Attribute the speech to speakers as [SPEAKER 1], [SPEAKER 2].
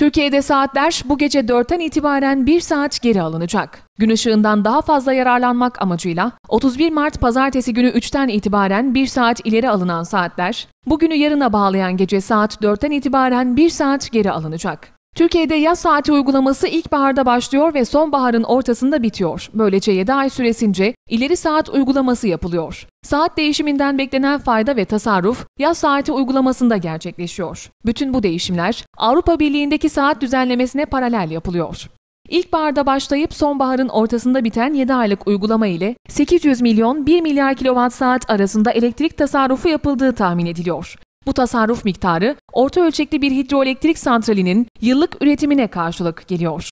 [SPEAKER 1] Türkiye'de saatler bu gece 4'ten itibaren 1 saat geri alınacak. Gün ışığından daha fazla yararlanmak amacıyla 31 Mart pazartesi günü 3'ten itibaren 1 saat ileri alınan saatler, bugünü yarına bağlayan gece saat 4'ten itibaren 1 saat geri alınacak. Türkiye'de yaz saati uygulaması ilkbaharda başlıyor ve sonbaharın ortasında bitiyor. Böylece 7 ay süresince ileri saat uygulaması yapılıyor. Saat değişiminden beklenen fayda ve tasarruf yaz saati uygulamasında gerçekleşiyor. Bütün bu değişimler Avrupa Birliği'ndeki saat düzenlemesine paralel yapılıyor. İlkbaharda başlayıp sonbaharın ortasında biten 7 aylık uygulama ile 800 milyon 1 milyar kilowatt saat arasında elektrik tasarrufu yapıldığı tahmin ediliyor. Bu tasarruf miktarı orta ölçekli bir hidroelektrik santralinin yıllık üretimine karşılık geliyor.